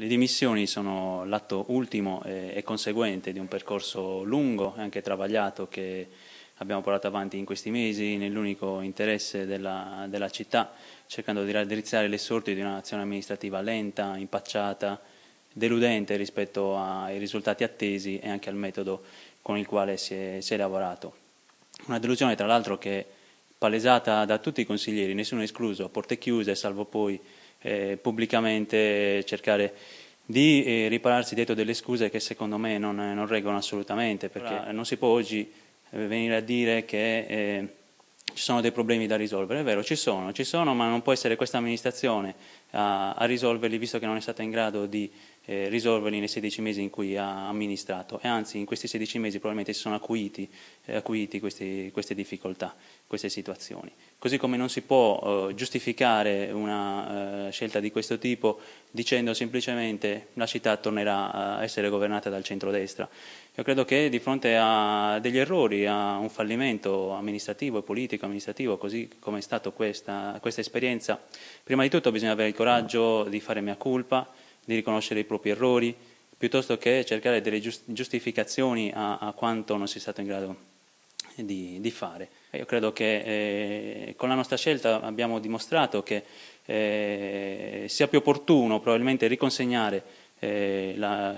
Le dimissioni sono l'atto ultimo eh, e conseguente di un percorso lungo e anche travagliato che abbiamo portato avanti in questi mesi nell'unico interesse della, della città, cercando di raddrizzare le sorti di un'azione amministrativa lenta, impacciata, deludente rispetto ai risultati attesi e anche al metodo con il quale si è, si è lavorato. Una delusione tra l'altro che palesata da tutti i consiglieri, nessuno escluso, a porte chiuse, salvo poi eh, pubblicamente cercare di eh, ripararsi dietro delle scuse che secondo me non, eh, non reggono assolutamente, perché Ora, non si può oggi eh, venire a dire che eh, ci sono dei problemi da risolvere, è vero, ci sono, ci sono, ma non può essere questa amministrazione a, a risolverli visto che non è stata in grado di eh, risolverli nei 16 mesi in cui ha amministrato e anzi in questi 16 mesi probabilmente si sono acuiti, eh, acuiti questi, queste difficoltà, queste situazioni. Così come non si può eh, giustificare una eh, scelta di questo tipo dicendo semplicemente la città tornerà a essere governata dal centrodestra. Io credo che di fronte a degli errori, a un fallimento amministrativo e politico amministrativo, così come è stata questa, questa esperienza, prima di tutto bisogna avere il coraggio di fare mia colpa, di riconoscere i propri errori, piuttosto che cercare delle giustificazioni a, a quanto non si è stato in grado di, di fare. Io credo che eh, con la nostra scelta abbiamo dimostrato che eh, sia più opportuno probabilmente riconsegnare eh, la,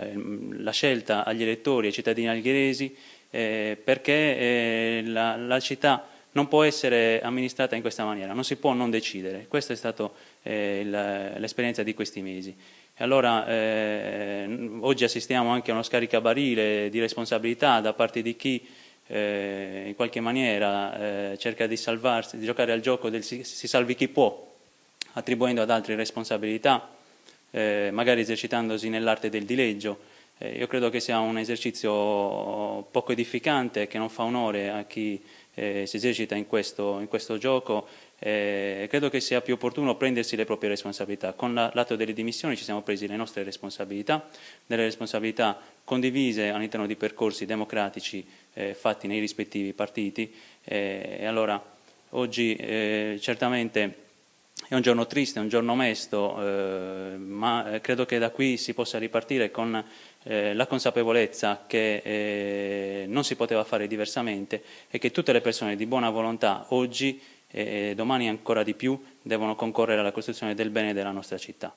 la, scelta agli elettori e ai cittadini alghiresi eh, perché eh, la, la città non può essere amministrata in questa maniera, non si può non decidere. Questa è stata eh, l'esperienza di questi mesi. E allora eh, oggi assistiamo anche a uno scaricabarile di responsabilità da parte di chi eh, in qualche maniera eh, cerca di salvarsi, di giocare al gioco del si, si salvi chi può, attribuendo ad altri responsabilità, eh, magari esercitandosi nell'arte del dileggio. Eh, io credo che sia un esercizio poco edificante che non fa onore a chi eh, si esercita in questo, in questo gioco, eh, credo che sia più opportuno prendersi le proprie responsabilità. Con la, l'atto delle dimissioni ci siamo presi le nostre responsabilità, delle responsabilità condivise all'interno di percorsi democratici eh, fatti nei rispettivi partiti. Eh, e allora oggi eh, certamente è un giorno triste, è un giorno mesto, eh, ma credo che da qui si possa ripartire con la consapevolezza che non si poteva fare diversamente e che tutte le persone di buona volontà oggi e domani ancora di più devono concorrere alla costruzione del bene della nostra città.